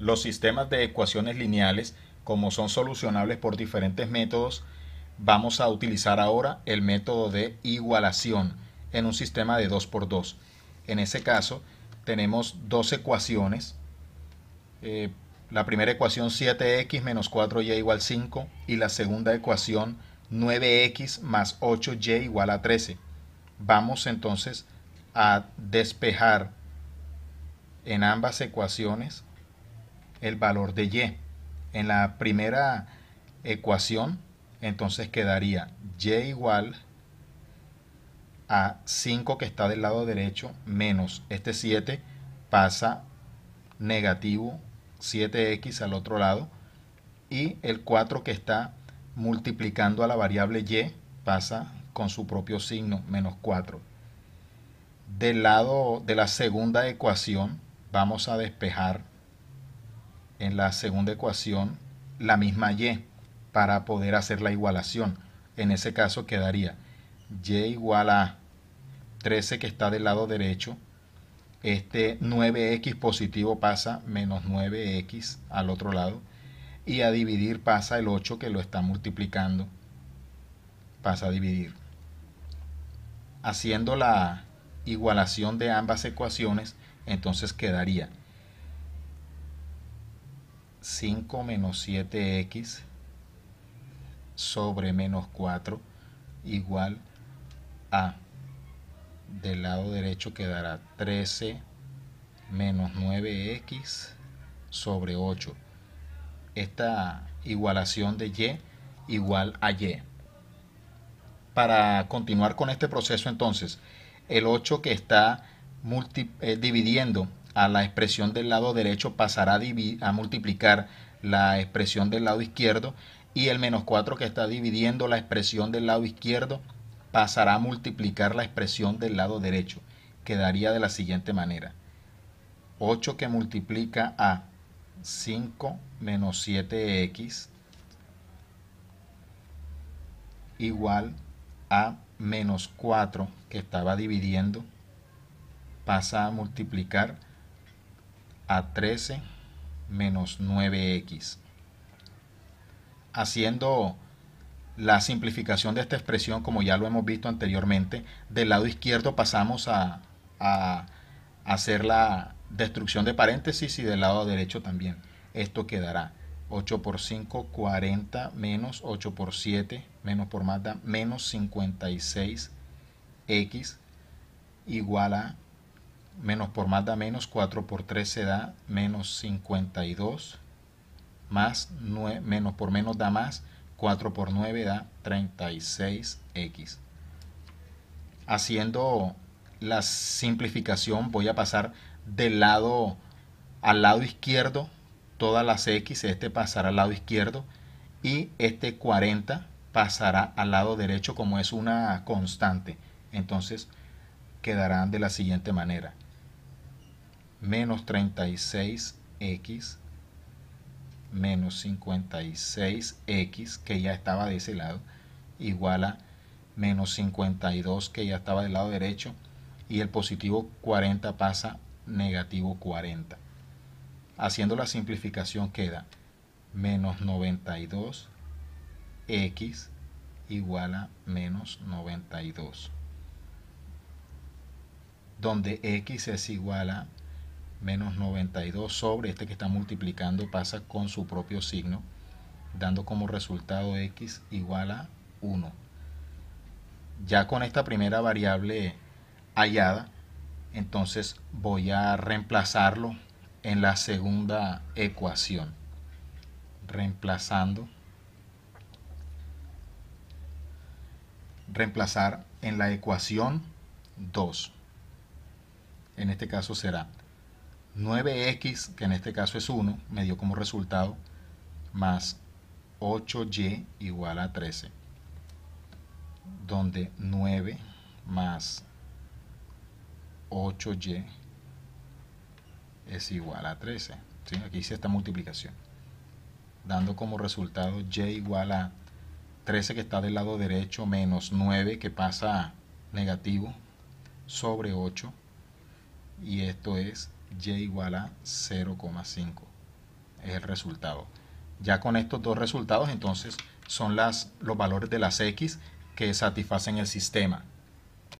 Los sistemas de ecuaciones lineales, como son solucionables por diferentes métodos, vamos a utilizar ahora el método de igualación en un sistema de 2 por 2. En ese caso, tenemos dos ecuaciones. Eh, la primera ecuación 7x menos 4y e igual 5 y la segunda ecuación 9x más 8y e igual a 13. Vamos entonces a despejar en ambas ecuaciones el valor de y. En la primera ecuación, entonces quedaría y igual a 5 que está del lado derecho menos este 7 pasa negativo 7x al otro lado y el 4 que está multiplicando a la variable y pasa con su propio signo menos 4. Del lado de la segunda ecuación vamos a despejar en la segunda ecuación la misma y para poder hacer la igualación. En ese caso quedaría y igual a 13 que está del lado derecho. Este 9x positivo pasa menos 9x al otro lado. Y a dividir pasa el 8 que lo está multiplicando. Pasa a dividir. Haciendo la igualación de ambas ecuaciones, entonces quedaría 5 menos 7x sobre menos 4 igual a del lado derecho quedará 13 menos 9x sobre 8 esta igualación de y igual a y para continuar con este proceso entonces el 8 que está eh, dividiendo a la expresión del lado derecho pasará a, multiplicar la expresión del lado izquierdo y el menos 4 que está dividiendo la expresión del lado izquierdo pasará a multiplicar la expresión del lado derecho. Quedaría de la siguiente manera. 8 que multiplica a 5 menos 7x igual a menos 4 que estaba dividiendo pasa a multiplicar a 13 menos 9x. Haciendo la simplificación de esta expresión, como ya lo hemos visto anteriormente, del lado izquierdo pasamos a, a hacer la destrucción de paréntesis y del lado derecho también. Esto quedará 8 por 5, 40 menos 8 por 7 menos por más da menos 56x igual a menos por más da menos, 4 por 3 se da menos 52, más menos por menos da más, 4 por 9 da 36x. Haciendo la simplificación voy a pasar del lado al lado izquierdo todas las x, este pasará al lado izquierdo y este 40 pasará al lado derecho como es una constante. Entonces quedarán de la siguiente manera menos 36x menos 56x que ya estaba de ese lado igual a menos 52 que ya estaba del lado derecho y el positivo 40 pasa negativo 40 haciendo la simplificación queda menos 92x igual a menos 92 donde x es igual a menos 92 sobre este que está multiplicando pasa con su propio signo, dando como resultado x igual a 1. Ya con esta primera variable hallada, entonces voy a reemplazarlo en la segunda ecuación. Reemplazando. Reemplazar en la ecuación 2. En este caso será 9x, que en este caso es 1, me dio como resultado más 8y igual a 13, donde 9 más 8y es igual a 13. Aquí hice esta multiplicación, dando como resultado y igual a 13 que está del lado derecho menos 9 que pasa negativo sobre 8 y esto es y igual a 0,5. Es el resultado. Ya con estos dos resultados, entonces, son las, los valores de las x que satisfacen el sistema.